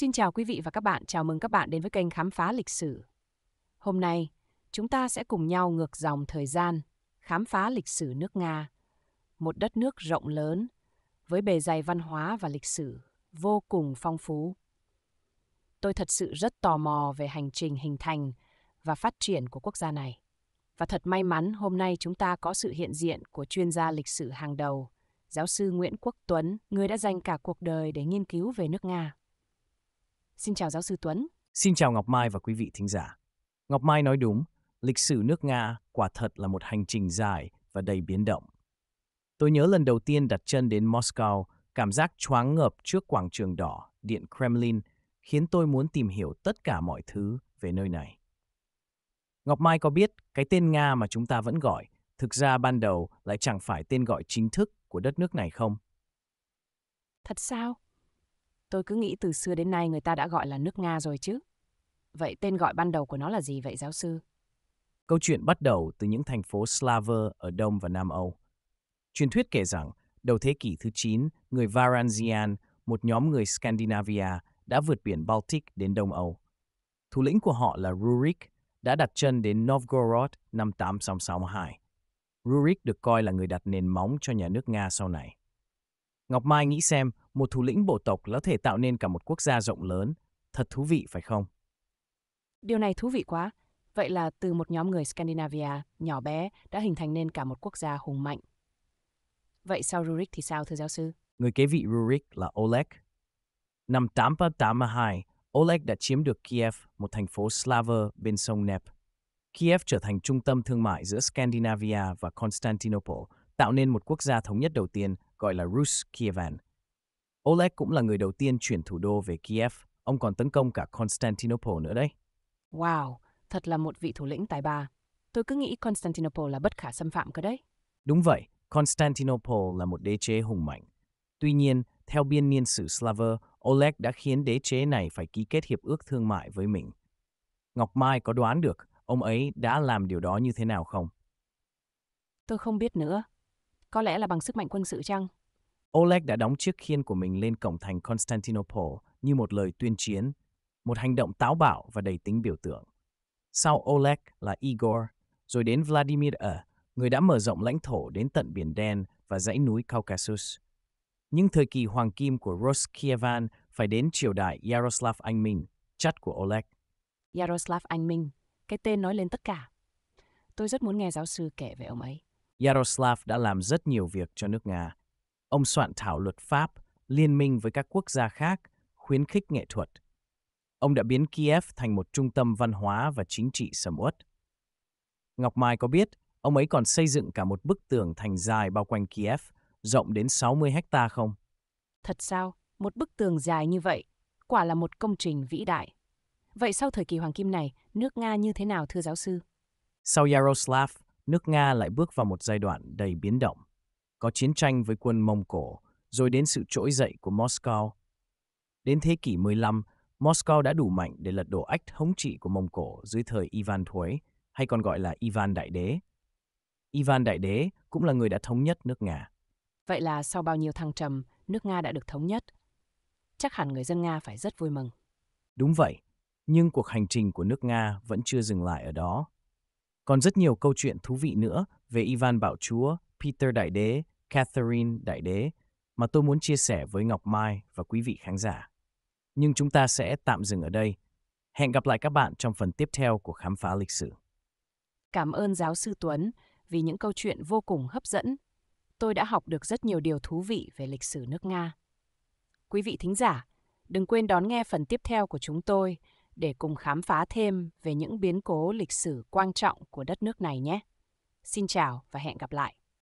Xin chào quý vị và các bạn, chào mừng các bạn đến với kênh Khám phá lịch sử. Hôm nay, chúng ta sẽ cùng nhau ngược dòng thời gian, khám phá lịch sử nước Nga, một đất nước rộng lớn với bề dày văn hóa và lịch sử vô cùng phong phú. Tôi thật sự rất tò mò về hành trình hình thành và phát triển của quốc gia này. Và thật may mắn hôm nay chúng ta có sự hiện diện của chuyên gia lịch sử hàng đầu, giáo sư Nguyễn Quốc Tuấn, người đã dành cả cuộc đời để nghiên cứu về nước Nga. Xin chào giáo sư Tuấn. Xin chào Ngọc Mai và quý vị thính giả. Ngọc Mai nói đúng, lịch sử nước Nga quả thật là một hành trình dài và đầy biến động. Tôi nhớ lần đầu tiên đặt chân đến Moscow, cảm giác choáng ngợp trước quảng trường đỏ, điện Kremlin khiến tôi muốn tìm hiểu tất cả mọi thứ về nơi này. Ngọc Mai có biết cái tên Nga mà chúng ta vẫn gọi, thực ra ban đầu lại chẳng phải tên gọi chính thức của đất nước này không? Thật sao? Tôi cứ nghĩ từ xưa đến nay người ta đã gọi là nước Nga rồi chứ. Vậy tên gọi ban đầu của nó là gì vậy giáo sư? Câu chuyện bắt đầu từ những thành phố Slaver ở Đông và Nam Âu. Truyền thuyết kể rằng, đầu thế kỷ thứ 9, người Varangian, một nhóm người Scandinavia, đã vượt biển Baltic đến Đông Âu. Thủ lĩnh của họ là Rurik, đã đặt chân đến Novgorod năm 862. Rurik được coi là người đặt nền móng cho nhà nước Nga sau này. Ngọc Mai nghĩ xem, một thủ lĩnh bộ tộc có thể tạo nên cả một quốc gia rộng lớn. Thật thú vị phải không? Điều này thú vị quá. Vậy là từ một nhóm người Scandinavia nhỏ bé đã hình thành nên cả một quốc gia hùng mạnh. Vậy sau Rurik thì sao thưa giáo sư? Người kế vị Rurik là Oleg. Năm 882, Oleg đã chiếm được Kiev, một thành phố Slaver bên sông Nep. Kiev trở thành trung tâm thương mại giữa Scandinavia và Constantinople, tạo nên một quốc gia thống nhất đầu tiên gọi là Rus Kievan. Oleg cũng là người đầu tiên chuyển thủ đô về Kiev, ông còn tấn công cả Constantinople nữa đấy. Wow, thật là một vị thủ lĩnh tài ba. Tôi cứ nghĩ Constantinople là bất khả xâm phạm cơ đấy. Đúng vậy, Constantinople là một đế chế hùng mạnh. Tuy nhiên, theo biên niên sử Slaver, Oleg đã khiến đế chế này phải ký kết hiệp ước thương mại với mình. Ngọc Mai có đoán được ông ấy đã làm điều đó như thế nào không? Tôi không biết nữa. Có lẽ là bằng sức mạnh quân sự chăng? Oleg đã đóng chiếc khiên của mình lên cổng thành Constantinople như một lời tuyên chiến, một hành động táo bạo và đầy tính biểu tượng. Sau Oleg là Igor, rồi đến Vladimir ở, người đã mở rộng lãnh thổ đến tận Biển Đen và dãy núi Caucasus. Nhưng thời kỳ hoàng kim của Roskievan phải đến triều đại Yaroslav Anh Minh, chắt của Oleg. Yaroslav Anh Minh, cái tên nói lên tất cả. Tôi rất muốn nghe giáo sư kể về ông ấy. Yaroslav đã làm rất nhiều việc cho nước Nga. Ông soạn thảo luật pháp, liên minh với các quốc gia khác, khuyến khích nghệ thuật. Ông đã biến Kiev thành một trung tâm văn hóa và chính trị sầm uất. Ngọc Mai có biết, ông ấy còn xây dựng cả một bức tường thành dài bao quanh Kiev, rộng đến 60 hecta không? Thật sao? Một bức tường dài như vậy, quả là một công trình vĩ đại. Vậy sau thời kỳ Hoàng Kim này, nước Nga như thế nào thưa giáo sư? Sau Yaroslav, nước Nga lại bước vào một giai đoạn đầy biến động. Có chiến tranh với quân Mông Cổ, rồi đến sự trỗi dậy của Moscow. Đến thế kỷ 15, Moscow đã đủ mạnh để lật đổ ách thống trị của Mông Cổ dưới thời Ivan Thuế, hay còn gọi là Ivan Đại Đế. Ivan Đại Đế cũng là người đã thống nhất nước Nga. Vậy là sau bao nhiêu thăng trầm, nước Nga đã được thống nhất. Chắc hẳn người dân Nga phải rất vui mừng. Đúng vậy, nhưng cuộc hành trình của nước Nga vẫn chưa dừng lại ở đó. Còn rất nhiều câu chuyện thú vị nữa về Ivan Bảo Chúa, Peter Đại Đế, Catherine Đại Đế mà tôi muốn chia sẻ với Ngọc Mai và quý vị khán giả. Nhưng chúng ta sẽ tạm dừng ở đây. Hẹn gặp lại các bạn trong phần tiếp theo của Khám phá lịch sử. Cảm ơn giáo sư Tuấn vì những câu chuyện vô cùng hấp dẫn. Tôi đã học được rất nhiều điều thú vị về lịch sử nước Nga. Quý vị thính giả, đừng quên đón nghe phần tiếp theo của chúng tôi – để cùng khám phá thêm về những biến cố lịch sử quan trọng của đất nước này nhé. Xin chào và hẹn gặp lại.